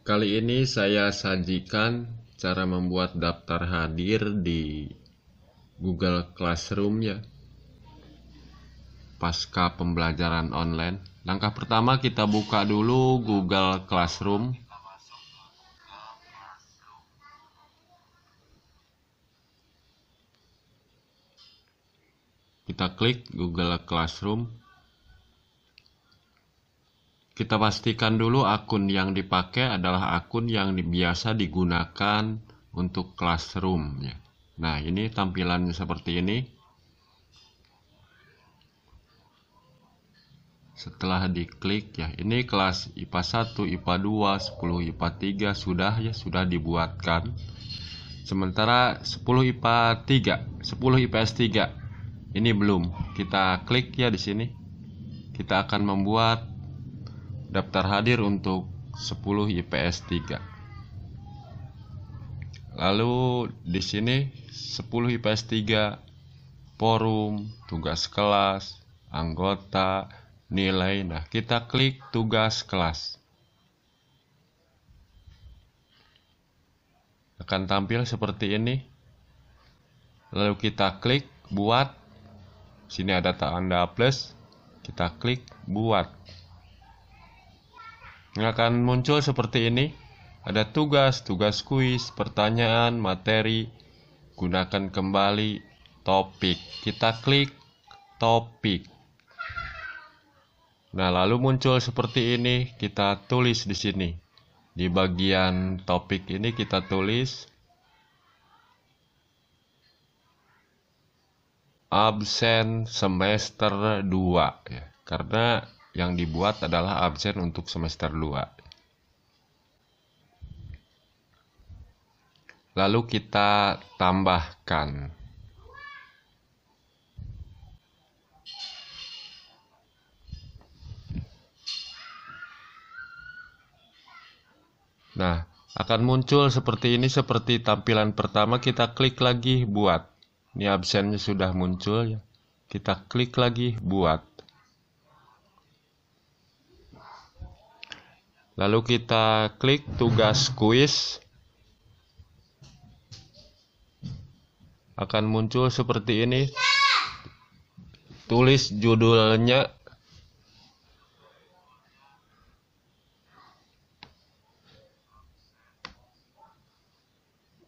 Kali ini saya sajikan cara membuat daftar hadir di Google Classroom ya. Pasca pembelajaran online. Langkah pertama kita buka dulu Google Classroom. Kita klik Google Classroom kita pastikan dulu akun yang dipakai adalah akun yang biasa digunakan untuk classroom ya. Nah, ini tampilannya seperti ini. Setelah diklik ya, ini kelas IPA 1, IPA 2, 10 IPA 3 sudah ya sudah dibuatkan. Sementara 10 IPA 3, 10 IPS 3 ini belum. Kita klik ya di sini. Kita akan membuat daftar hadir untuk 10 IPS 3. Lalu di sini 10 IPS 3 forum, tugas kelas, anggota, nilai. Nah, kita klik tugas kelas. Akan tampil seperti ini. Lalu kita klik buat. Sini ada tanda plus. Kita klik buat akan muncul seperti ini. Ada tugas, tugas kuis, pertanyaan, materi. Gunakan kembali topik. Kita klik topik. Nah, lalu muncul seperti ini. Kita tulis di sini. Di bagian topik ini kita tulis absen semester 2 ya. Karena yang dibuat adalah absen untuk semester 2. Lalu kita tambahkan. Nah, akan muncul seperti ini seperti tampilan pertama kita klik lagi buat. Ini absennya sudah muncul ya. Kita klik lagi buat. Lalu kita klik tugas kuis. Akan muncul seperti ini. Tulis judulnya.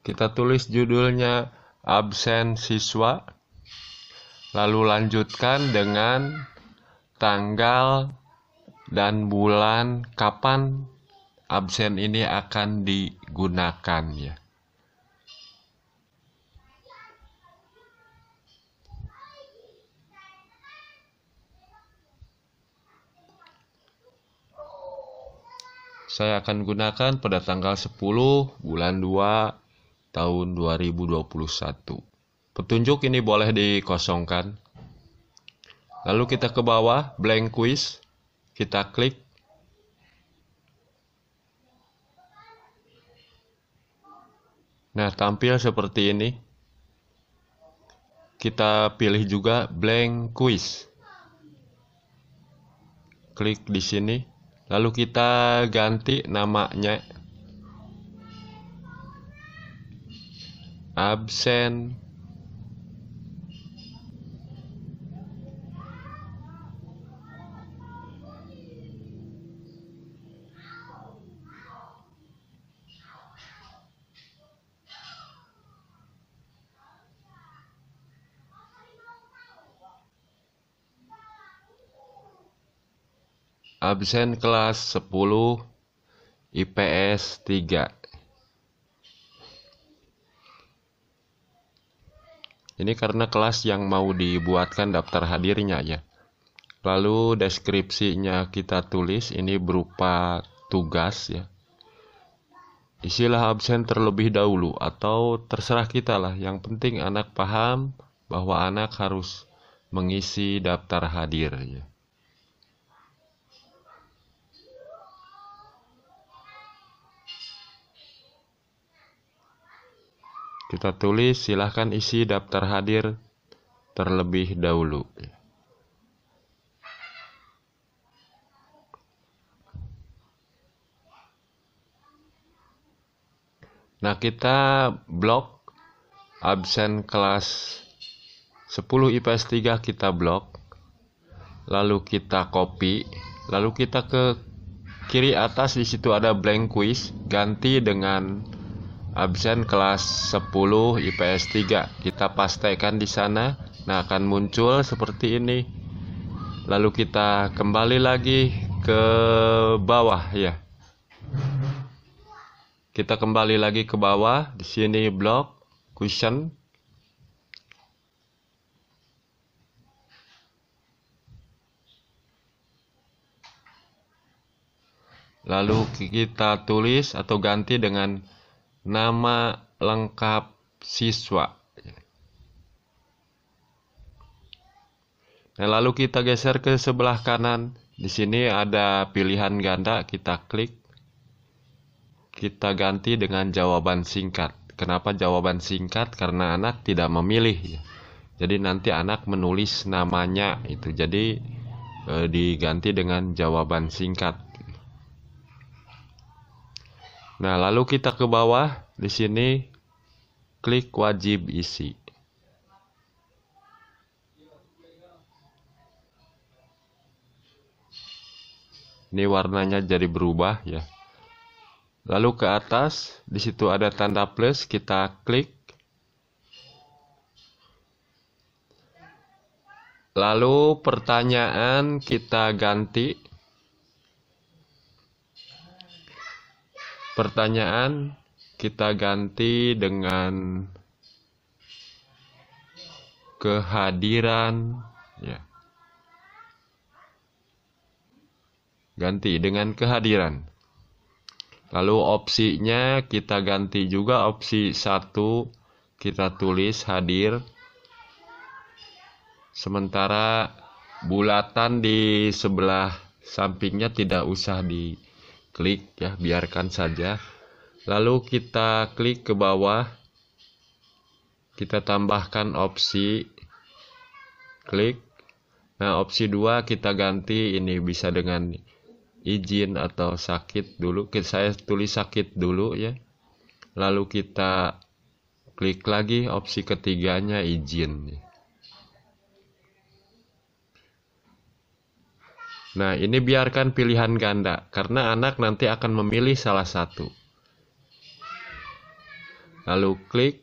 Kita tulis judulnya absen siswa. Lalu lanjutkan dengan tanggal dan bulan kapan absen ini akan digunakan ya. Saya akan gunakan pada tanggal 10 bulan 2 tahun 2021. Petunjuk ini boleh dikosongkan. Lalu kita ke bawah, blank quiz. Kita klik Nah, tampil seperti ini. Kita pilih juga blank quiz. Klik di sini, lalu kita ganti namanya. Absen absen kelas 10 IPS 3 Ini karena kelas yang mau dibuatkan daftar hadirnya ya. Lalu deskripsinya kita tulis ini berupa tugas ya. Isilah absen terlebih dahulu atau terserah kita lah. Yang penting anak paham bahwa anak harus mengisi daftar hadir ya. kita tulis silahkan isi daftar hadir terlebih dahulu. Nah, kita blok absen kelas 10 IPS 3 kita blok. Lalu kita copy, lalu kita ke kiri atas di situ ada blank quiz, ganti dengan absen kelas 10 IPS 3 kita pastekan di sana nah akan muncul seperti ini lalu kita kembali lagi ke bawah ya kita kembali lagi ke bawah di sini blok cushion lalu kita tulis atau ganti dengan nama lengkap siswa. Nah, lalu kita geser ke sebelah kanan. Di sini ada pilihan ganda, kita klik. Kita ganti dengan jawaban singkat. Kenapa jawaban singkat? Karena anak tidak memilih. Jadi nanti anak menulis namanya itu. Jadi eh, diganti dengan jawaban singkat. Nah, lalu kita ke bawah di sini klik wajib isi. Ini warnanya jadi berubah ya. Lalu ke atas, di situ ada tanda plus, kita klik. Lalu pertanyaan kita ganti Pertanyaan kita ganti dengan kehadiran ya. Ganti dengan kehadiran. Lalu opsinya kita ganti juga opsi satu kita tulis hadir. Sementara bulatan di sebelah sampingnya tidak usah di klik ya biarkan saja lalu kita klik ke bawah kita tambahkan opsi klik nah opsi 2 kita ganti ini bisa dengan izin atau sakit dulu saya tulis sakit dulu ya lalu kita klik lagi opsi ketiganya izin Nah, ini biarkan pilihan ganda karena anak nanti akan memilih salah satu. Lalu klik.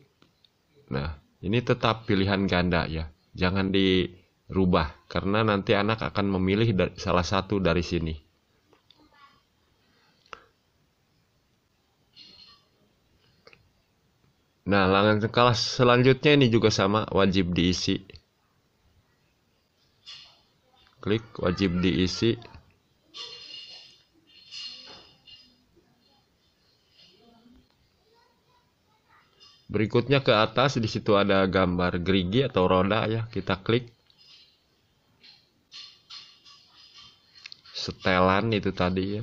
Nah, ini tetap pilihan ganda ya. Jangan dirubah karena nanti anak akan memilih salah satu dari sini. Nah, langkah selanjutnya ini juga sama, wajib diisi klik wajib diisi Berikutnya ke atas disitu ada gambar gerigi atau roda ya, kita klik. Setelan itu tadi ya.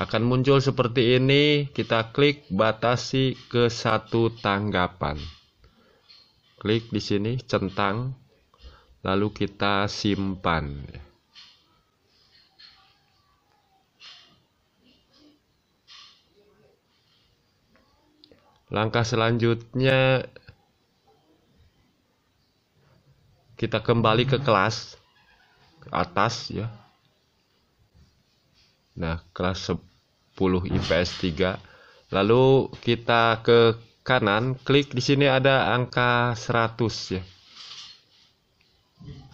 Akan muncul seperti ini, kita klik batasi ke satu tanggapan. Klik di sini centang lalu kita simpan. Langkah selanjutnya kita kembali ke kelas ke atas ya. Nah, kelas 10 IPS 3. Lalu kita ke kanan, klik di sini ada angka 100 ya.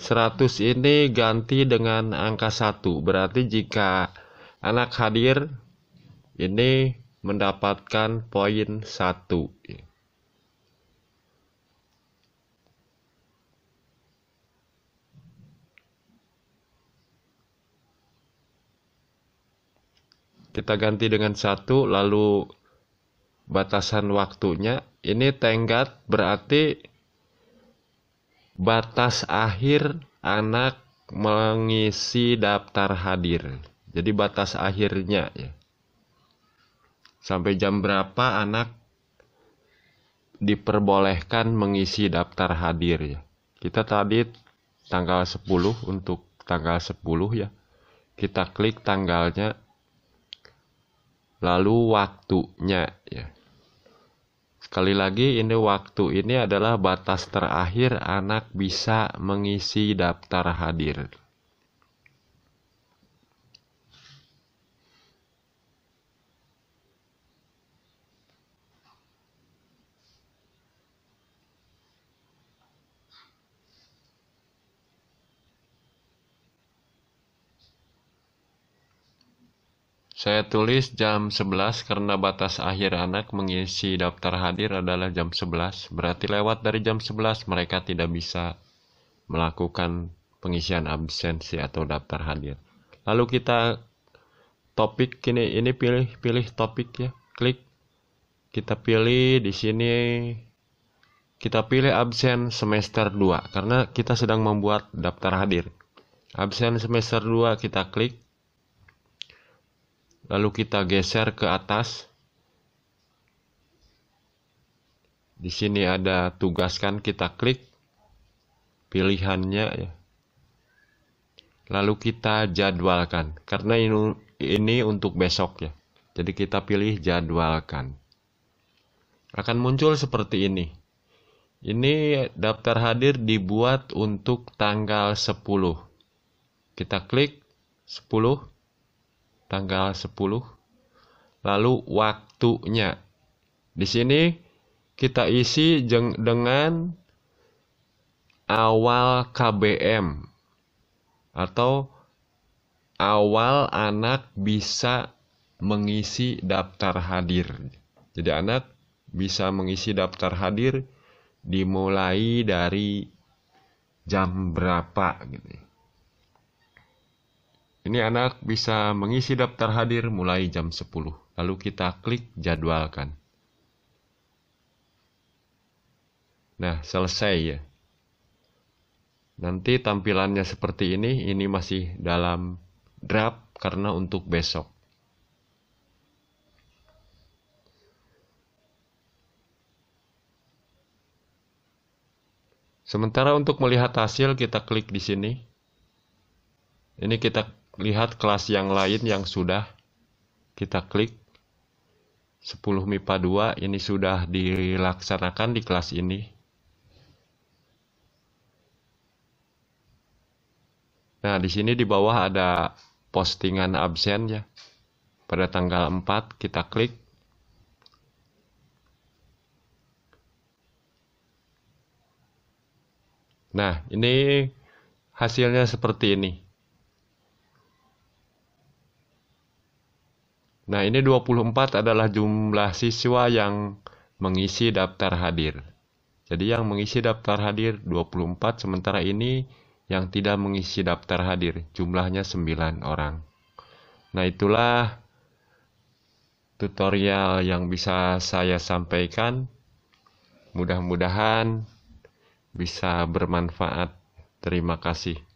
100 ini ganti dengan angka 1. Berarti jika anak hadir ini mendapatkan poin satu Kita ganti dengan satu, lalu batasan waktunya. Ini tenggat berarti batas akhir anak mengisi daftar hadir. Jadi batas akhirnya ya. Sampai jam berapa anak diperbolehkan mengisi daftar hadir ya. Kita tadi tanggal 10 untuk tanggal 10 ya. Kita klik tanggalnya lalu waktunya ya. Sekali lagi ini waktu ini adalah batas terakhir anak bisa mengisi daftar hadir. Saya tulis jam 11 karena batas akhir anak mengisi daftar hadir adalah jam 11, berarti lewat dari jam 11 mereka tidak bisa melakukan pengisian absensi atau daftar hadir. Lalu kita topik ini ini pilih pilih topik ya, klik kita pilih di sini kita pilih absen semester 2 karena kita sedang membuat daftar hadir. Absen semester 2 kita klik lalu kita geser ke atas. Di sini ada tugaskan, kita klik pilihannya ya. Lalu kita jadwalkan karena ini, ini untuk besok ya. Jadi kita pilih jadwalkan. Akan muncul seperti ini. Ini daftar hadir dibuat untuk tanggal 10. Kita klik 10 tanggal 10. Lalu waktunya. Di sini kita isi dengan awal KBM atau awal anak bisa mengisi daftar hadir. Jadi anak bisa mengisi daftar hadir dimulai dari jam berapa gitu. Ini anak bisa mengisi daftar hadir mulai jam 10. Lalu kita klik jadwalkan. Nah, selesai ya. Nanti tampilannya seperti ini, ini masih dalam draft karena untuk besok. Sementara untuk melihat hasil kita klik di sini. Ini kita lihat kelas yang lain yang sudah kita klik 10 MIPA 2 ini sudah dilaksanakan di kelas ini nah di sini di bawah ada postingan absen ya pada tanggal 4 kita klik nah ini hasilnya seperti ini Nah, ini 24 adalah jumlah siswa yang mengisi daftar hadir. Jadi yang mengisi daftar hadir 24 sementara ini yang tidak mengisi daftar hadir jumlahnya 9 orang. Nah, itulah tutorial yang bisa saya sampaikan. Mudah-mudahan bisa bermanfaat. Terima kasih.